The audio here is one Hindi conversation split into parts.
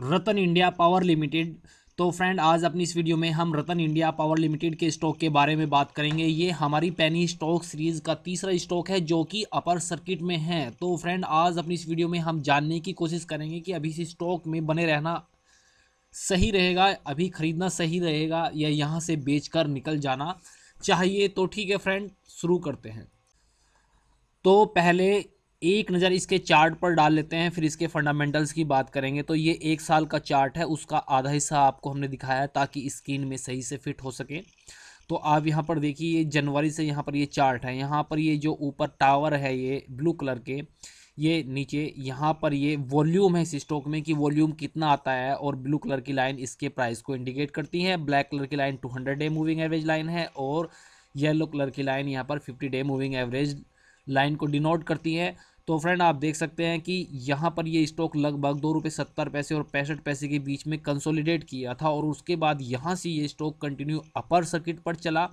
रतन इंडिया पावर लिमिटेड तो फ्रेंड आज अपनी इस वीडियो में हम रतन इंडिया पावर लिमिटेड के स्टॉक के बारे में बात करेंगे ये हमारी पैनी स्टॉक सीरीज़ का तीसरा स्टॉक है जो कि अपर सर्किट में है तो फ्रेंड आज अपनी इस वीडियो में हम जानने की कोशिश करेंगे कि अभी इस स्टॉक में बने रहना सही रहेगा अभी ख़रीदना सही रहेगा या यहाँ से बेच कर निकल जाना चाहिए तो ठीक है फ्रेंड शुरू करते हैं तो पहले एक नज़र इसके चार्ट पर डाल लेते हैं फिर इसके फंडामेंटल्स की बात करेंगे तो ये एक साल का चार्ट है उसका आधा हिस्सा आपको हमने दिखाया है ताकि स्क्रीन में सही से फिट हो सके तो आप यहाँ पर देखिए ये जनवरी से यहाँ पर ये चार्ट है यहाँ पर ये जो ऊपर टावर है ये ब्लू कलर के ये नीचे यहाँ पर ये वॉल्यूम है इस स्टॉक में कि वॉल्यूम कितना आता है और ब्लू कलर की लाइन इसके प्राइस को इंडिकेट करती है ब्लैक कलर की line two hundred day moving average line है और येलो कलर की लाइन यहाँ पर fifty day moving average line को डिनोट करती है तो फ्रेंड आप देख सकते हैं कि यहाँ पर ये स्टॉक लगभग दो रुपये सत्तर पैसे और पैंसठ पैसे के बीच में कंसोलिडेट किया था और उसके बाद यहाँ से ये स्टॉक कंटिन्यू अपर सर्किट पर चला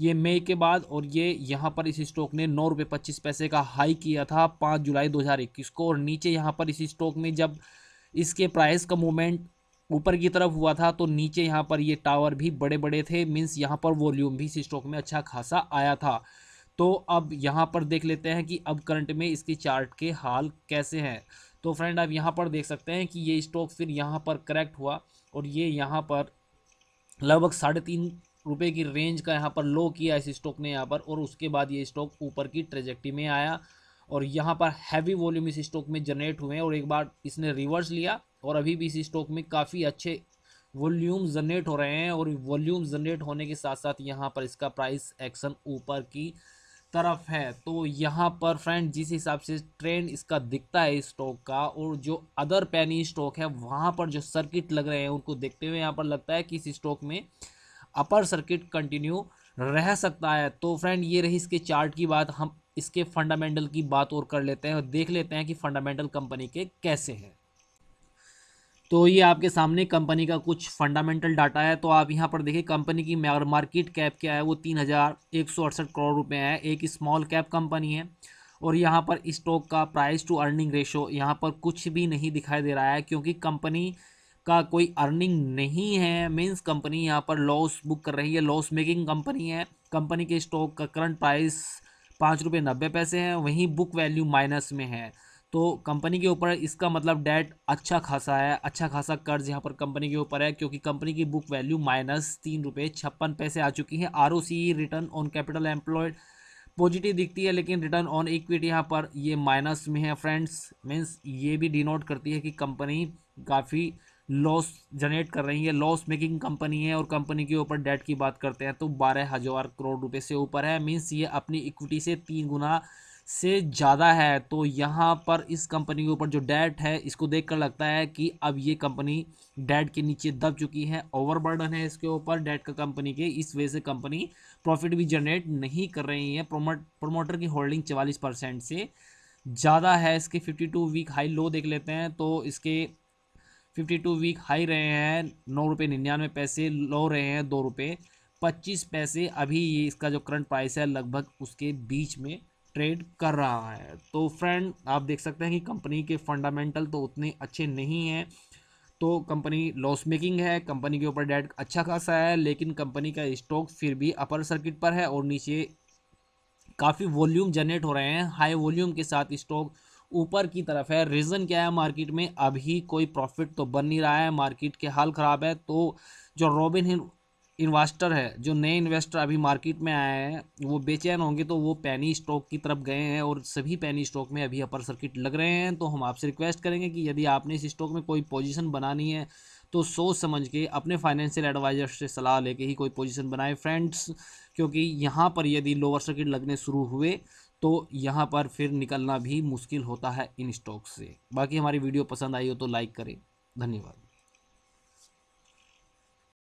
ये मई के बाद और ये यहाँ पर इस स्टॉक ने नौ रुपये पच्चीस पैसे का हाई किया था पाँच जुलाई दो हज़ार इक्कीस को और नीचे यहाँ पर इस स्टॉक में जब इसके प्राइस का मूवमेंट ऊपर की तरफ हुआ था तो नीचे यहाँ पर ये टावर भी बड़े बड़े थे मीन्स यहाँ पर वॉल्यूम भी इस स्टॉक में अच्छा खासा आया था तो अब यहाँ पर देख लेते हैं कि अब करंट में इसके चार्ट के हाल कैसे हैं तो फ्रेंड आप यहाँ पर देख सकते हैं कि ये स्टॉक फिर यहाँ पर करेक्ट हुआ और ये यहाँ पर लगभग साढ़े तीन रुपये की रेंज का यहाँ पर लो किया इस स्टॉक ने यहाँ पर और उसके बाद ये स्टॉक ऊपर की ट्रेजेक्टी में आया और यहाँ पर हैवी वॉल्यूम इस स्टॉक में जनरेट हुए और एक बार इसने रिवर्स लिया और अभी भी इस स्टॉक में काफ़ी अच्छे वॉल्यूम जनरेट हो रहे हैं और वॉल्यूम जनरेट होने के साथ साथ यहाँ पर इसका प्राइस एक्शन ऊपर की तरफ है तो यहाँ पर फ्रेंड जिस हिसाब से ट्रेंड इसका दिखता है स्टॉक का और जो अदर पैनी स्टॉक है वहाँ पर जो सर्किट लग रहे हैं उनको देखते हुए यहाँ पर लगता है कि इस स्टॉक में अपर सर्किट कंटिन्यू रह सकता है तो फ्रेंड ये रही इसके चार्ट की बात हम इसके फंडामेंटल की बात और कर लेते हैं और देख लेते हैं कि फंडामेंटल कंपनी के कैसे हैं तो ये आपके सामने कंपनी का कुछ फंडामेंटल डाटा है तो आप यहाँ पर देखिए कंपनी की मार्केट कैप क्या है वो तीन हज़ार एक सौ अड़सठ करोड़ रुपए है एक स्मॉल कैप कंपनी है और यहाँ पर स्टॉक का प्राइस टू अर्निंग रेशो यहाँ पर कुछ भी नहीं दिखाई दे रहा है क्योंकि कंपनी का कोई अर्निंग नहीं है मीन्स कंपनी यहाँ पर लॉस बुक कर रही है लॉस मेकिंग कंपनी है कंपनी के स्टॉक का करंट प्राइस पाँच रुपये नब्बे पैसे है वहीं बुक वैल्यू माइनस में है तो कंपनी के ऊपर इसका मतलब डेट अच्छा खासा है अच्छा खासा कर्ज यहाँ पर कंपनी के ऊपर है क्योंकि कंपनी की बुक वैल्यू माइनस तीन रुपये छप्पन पैसे आ चुकी है R return on capital employed positive दिखती है लेकिन रिटर्न ऑन इक्विटी यहाँ पर ये माइनस में है फ्रेंड्स मीन्स ये भी डिनोट करती है कि कंपनी काफ़ी लॉस जनरेट कर रही है लॉस मेकिंग कंपनी है और कंपनी के ऊपर डेट की बात करते हैं तो बारह हज़ार करोड़ रुपए से ऊपर है मीन्स ये अपनी इक्विटी से तीन गुना से ज़्यादा है तो यहाँ पर इस कंपनी के ऊपर जो डेट है इसको देखकर लगता है कि अब ये कंपनी डेट के नीचे दब चुकी है ओवरबर्डन है इसके ऊपर डेट का कंपनी के इस वजह से कंपनी प्रॉफिट भी जनरेट नहीं कर रही है प्रोमोट प्रोमोटर की होल्डिंग चवालीस परसेंट से ज़्यादा है इसके fifty two week high low देख लेते हैं तो इसके फिफ्टी टू वीक हाई रहे हैं नौ रुपये निन्यानवे पैसे लो रहे हैं दो रुपये पच्चीस पैसे अभी ये इसका जो करंट प्राइस है लगभग उसके बीच में ट्रेड कर रहा है तो फ्रेंड आप देख सकते हैं कि कंपनी के फंडामेंटल तो उतने अच्छे नहीं हैं तो कंपनी लॉस मेकिंग है कंपनी के ऊपर डेट अच्छा खासा है लेकिन कंपनी का स्टॉक फिर भी अपर सर्किट पर है और नीचे काफ़ी वॉल्यूम जनरेट हो रहे हैं हाई वॉल्यूम के साथ स्टॉक ऊपर की तरफ है रीज़न क्या है मार्केट में अभी कोई प्रॉफिट तो बन नहीं रहा है मार्केट के हाल ख़राब है तो जो रॉबिन इन्वेस्टर है जो नए इन्वेस्टर अभी मार्केट में आए हैं वो बेचैन होंगे तो वो पैनी स्टॉक की तरफ गए हैं और सभी पैनी स्टॉक में अभी अपर सर्किट लग रहे हैं तो हम आपसे रिक्वेस्ट करेंगे कि यदि आपने इस स्टॉक में कोई पोजीशन बनानी है तो सोच समझ के अपने फाइनेंशियल एडवाइज़र से सलाह लेके ही कोई पोजिशन बनाए फ्रेंड्स क्योंकि यहाँ पर यदि लोअर सर्किट लगने शुरू हुए तो यहाँ पर फिर निकलना भी मुश्किल होता है इन स्टॉक से बाकी हमारी वीडियो पसंद आई हो तो लाइक करें धन्यवाद